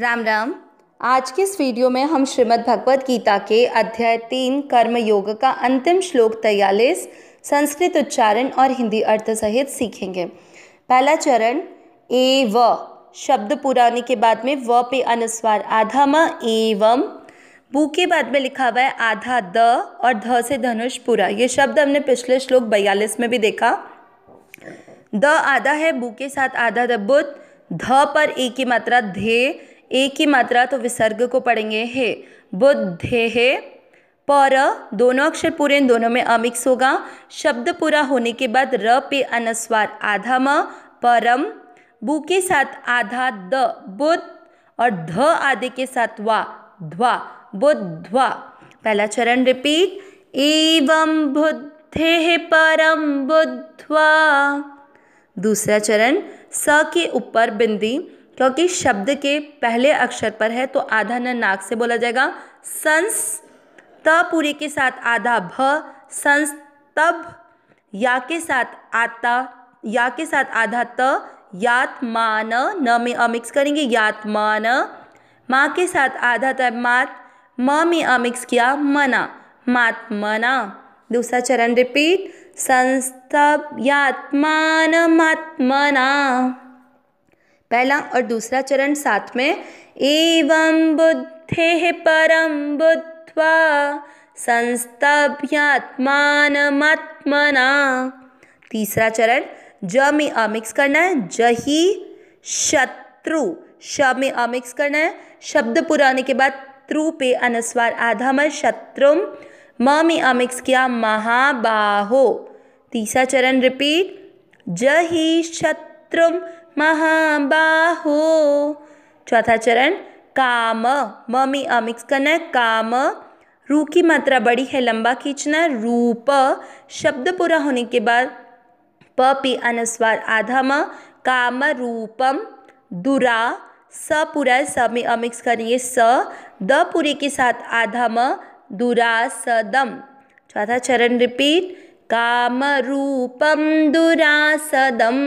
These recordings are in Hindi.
राम राम आज के इस वीडियो में हम श्रीमद् भगवद गीता के अध्याय तीन कर्म योग का अंतिम श्लोक तयालीस संस्कृत उच्चारण और हिंदी अर्थ सहित सीखेंगे पहला चरण ए व शब्द पुराने के बाद में व पे अनुस्वार आधा म एवं बू के बाद में लिखा हुआ है आधा द और ध से धनुष पूरा ये शब्द हमने पिछले श्लोक बयालीस में भी देखा द आधा है बू के साथ आधा द बुध ध पर ए की मात्रा धे ए की मात्रा तो विसर्ग को पढ़ेंगे हे बुद्धे हे पर दोनों अक्षर पूरे इन दोनों में अमिक्स होगा शब्द पूरा होने के बाद र पे अनुस्वार आधा म परम बु के साथ आधा द बुद्ध और ध आदि के साथ वा ध्वा बुद्धवा पहला चरण रिपीट एवं बुद्धे परम बुद्धवा दूसरा चरण स के ऊपर बिंदी क्योंकि शब्द के पहले अक्षर पर है तो आधा न नाक से बोला जाएगा संस त के साथ आधा भ संस तब या के साथ आता या के साथ आधा त यात मान न में अमिक्स करेंगे यात मान माँ के साथ आधा त मात म में अमिक्स किया मना मात मना दूसरा चरण रिपीट संस्तभ यात्मान मात्मना पहला और दूसरा चरण साथ में एवं बुद्धि परम बुद्धवा संस्तभ्यात्मानमात्मना तीसरा चरण ज में अमिक्स करना है जही शत्रु श में अमिक्स करना है शब्द पुराने के बाद त्रु पे अनुस्वार आधा शत्रु म में अमिक्स किया महाबाहो तीसरा चरण रिपीट जही शत्रु महाबाहो चौथा चरण काम ममी अमिक्स करना है काम रू की मात्रा बड़ी है लंबा खींचना रूप शब्द पूरा होने के बाद प पी अनुस्वार आधा म काम रूपम दुरा स पूरा स में अमिक्स करिए स द पूरे के साथ आधा म दुरा सदम चौथा चरण रिपीट काम रूपम दुरा सदम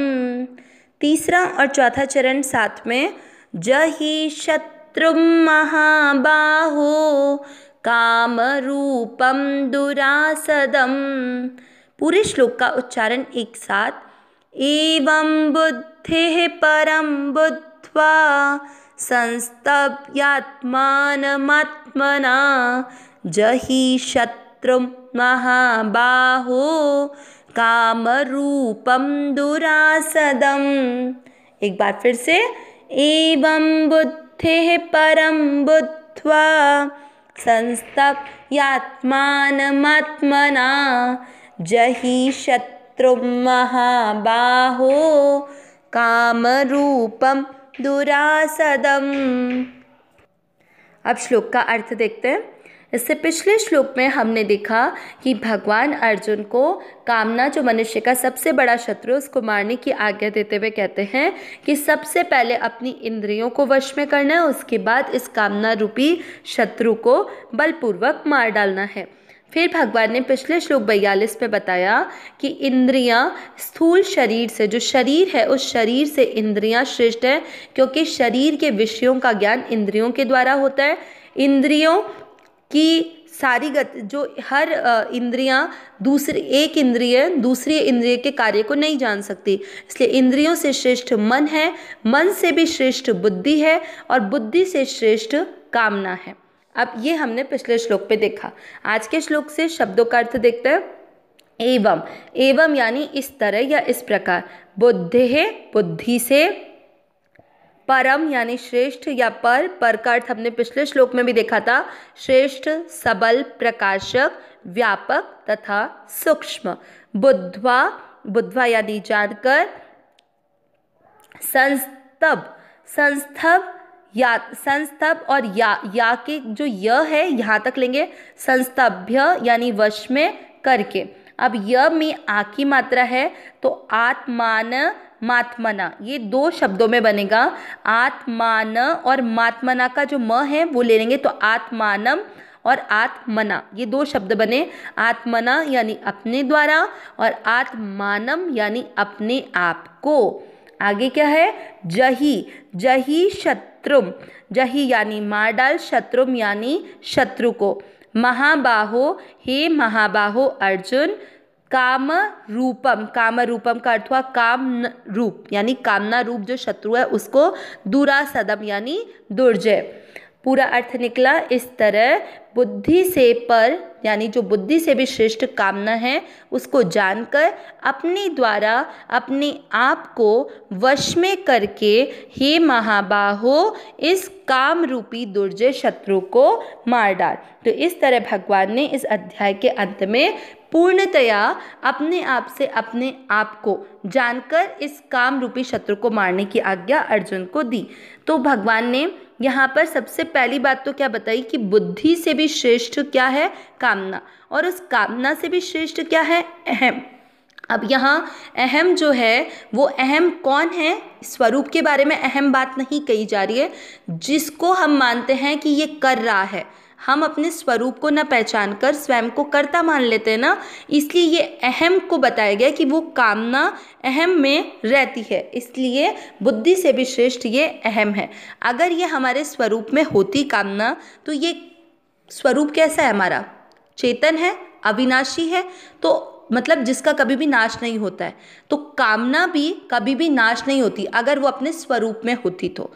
तीसरा और चौथा चरण साथ में जही शत्रु महाबाहो रूपम दुरासदम पूरे श्लोक का उच्चारण एक साथ एवं बुद्धि परम बुद्धवा संस्तव्यात्मानमात्मना जही शत्रु महाबाहो कामरूपम दुरासदम एक बार फिर से एवं बुद्धि परम बुद्ध्वा शत्रु महाबाहो काम कामरूपम दुरासदम अब श्लोक का अर्थ देखते हैं इससे पिछले श्लोक में हमने देखा कि भगवान अर्जुन को कामना जो मनुष्य का सबसे बड़ा शत्रु उसको मारने की आज्ञा देते हुए कहते हैं कि सबसे पहले अपनी इंद्रियों को वश में करना है उसके बाद इस कामना रूपी शत्रु को बलपूर्वक मार डालना है फिर भगवान ने पिछले श्लोक बयालीस में बताया कि इंद्रियां स्थूल शरीर से जो शरीर है उस शरीर से इंद्रियां श्रेष्ठ हैं क्योंकि शरीर के विषयों का ज्ञान इंद्रियों के द्वारा होता है इंद्रियों कि सारी गति जो हर इंद्रियां दूसरे एक इंद्रिय दूसरे इंद्रिय के कार्य को नहीं जान सकती इसलिए इंद्रियों से श्रेष्ठ मन है मन से भी श्रेष्ठ बुद्धि है और बुद्धि से श्रेष्ठ कामना है अब ये हमने पिछले श्लोक पे देखा आज के श्लोक से शब्दों का अर्थ देखते हैं एवं एवं यानी इस तरह या इस प्रकार बुद्धि है बुद्धि से परम यानी श्रेष्ठ या पर पर का अर्थ हमने पिछले श्लोक में भी देखा था श्रेष्ठ सबल प्रकाशक व्यापक तथा सूक्ष्म बुद्धवा बुद्धवा यानी जानकर संस्तब संस्थब या संस्तभ और या या के जो य है यहाँ तक लेंगे संस्तभ्य यानी वश में करके अब य में आ की मात्रा है तो आत्मान मात्मना ये दो शब्दों में बनेगा आत्मान और मात्मना का जो म है वो ले लेंगे तो आत्मानम और आत्मना ये दो शब्द बने आत्मना यानी अपने द्वारा और आत्मानम यानी अपने आप को आगे क्या है जही जही शत्रु जही यानी मार डाल शत्रुम यानी शत्रु को महाबाहो हे महाबाहो अर्जुन काम रूपम काम रूपम का अर्थ हुआ काम रूप यानी कामना रूप जो शत्रु है उसको दुरासदम यानी दुर्जय पूरा अर्थ निकला इस तरह बुद्धि से पर यानी जो बुद्धि से भी श्रेष्ठ कामना है उसको जानकर अपने द्वारा अपने आप को वश में करके हे महाबाहो इस काम रूपी दुर्जय शत्रु को मार डाल तो इस तरह भगवान ने इस अध्याय के अंत में पूर्णतया अपने आप से अपने आप को जानकर इस काम रूपी शत्रु को मारने की आज्ञा अर्जुन को दी तो भगवान ने यहाँ पर सबसे पहली बात तो क्या बताई कि बुद्धि से भी श्रेष्ठ क्या है कामना और उस कामना से भी श्रेष्ठ क्या है अहम अब यहाँ अहम जो है वो अहम कौन है स्वरूप के बारे में अहम बात नहीं कही जा रही है जिसको हम मानते हैं कि ये कर रहा है हम अपने स्वरूप को न पहचान कर स्वयं को कर्ता मान लेते हैं ना इसलिए ये अहम को बताया गया कि वो कामना अहम में रहती है इसलिए बुद्धि से भी श्रेष्ठ ये अहम है अगर ये हमारे स्वरूप में होती कामना तो ये स्वरूप कैसा है हमारा चेतन है अविनाशी है तो मतलब जिसका कभी भी नाश नहीं होता है तो कामना भी कभी भी नाश नहीं होती अगर वो अपने स्वरूप में होती तो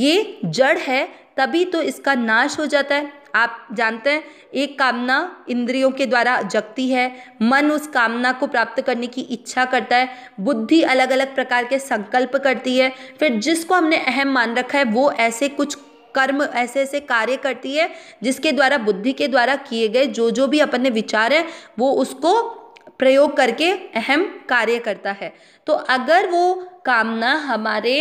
ये जड़ है तभी तो इसका नाश हो जाता है आप जानते हैं एक कामना इंद्रियों के द्वारा जगती है मन उस कामना को प्राप्त करने की इच्छा करता है बुद्धि अलग अलग प्रकार के संकल्प करती है फिर जिसको हमने अहम मान रखा है वो ऐसे कुछ कर्म ऐसे ऐसे कार्य करती है जिसके द्वारा बुद्धि के द्वारा किए गए जो जो भी अपन ने विचार है वो उसको प्रयोग करके अहम कार्य करता है तो अगर वो कामना हमारे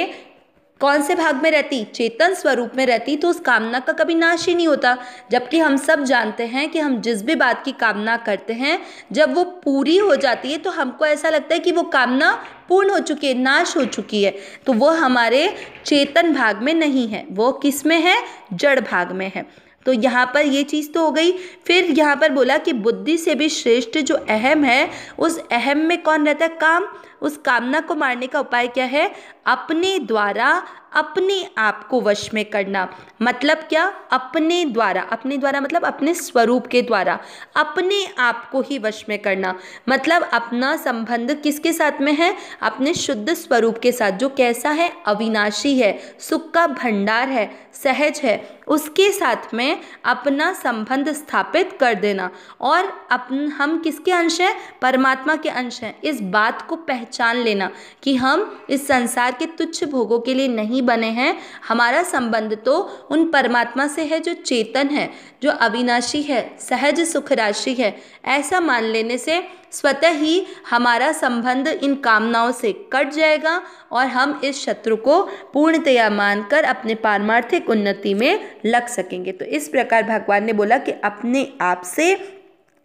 कौन से भाग में रहती चेतन स्वरूप में रहती तो उस कामना का कभी नाश ही नहीं होता जबकि हम सब जानते हैं कि हम जिस भी बात की कामना करते हैं जब वो पूरी हो जाती है तो हमको ऐसा लगता है कि वो कामना पूर्ण हो चुकी है नाश हो चुकी है तो वो हमारे चेतन भाग में नहीं है वो किस में है जड़ भाग में है तो यहाँ पर ये चीज़ तो हो गई फिर यहाँ पर बोला कि बुद्धि से भी श्रेष्ठ जो अहम है उस अहम में कौन रहता है काम उस कामना को मारने का उपाय क्या है अपने द्वारा अपने आप को वश में करना मतलब क्या अपने द्वारा अपने द्वारा मतलब अपने स्वरूप के द्वारा अपने आप को ही वश में करना मतलब अपना संबंध किसके साथ में है अपने शुद्ध स्वरूप के साथ जो कैसा है अविनाशी है सुख का भंडार है सहज है उसके साथ में अपना संबंध स्थापित कर देना और अपन हम किसके अंश हैं परमात्मा के अंश हैं इस बात को पहच पहचान लेना कि हम इस संसार के तुच्छ भोगों के लिए नहीं बने हैं हमारा संबंध तो उन परमात्मा से है जो चेतन है जो अविनाशी है सहज सुख राशि है ऐसा मान लेने से स्वतः ही हमारा संबंध इन कामनाओं से कट जाएगा और हम इस शत्रु को पूर्णतया मानकर अपने पारमार्थिक उन्नति में लग सकेंगे तो इस प्रकार भगवान ने बोला कि अपने आप से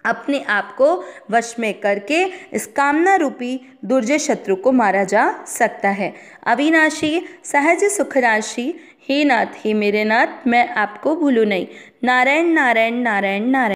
अपने आप को वश में करके इस कामना रूपी दुर्जय शत्रु को मारा जा सकता है अविनाशी सहज सुख राशि हे नाथ हे मेरे नाथ मैं आपको भूलू नहीं नारायण नारायण नारायण नारायण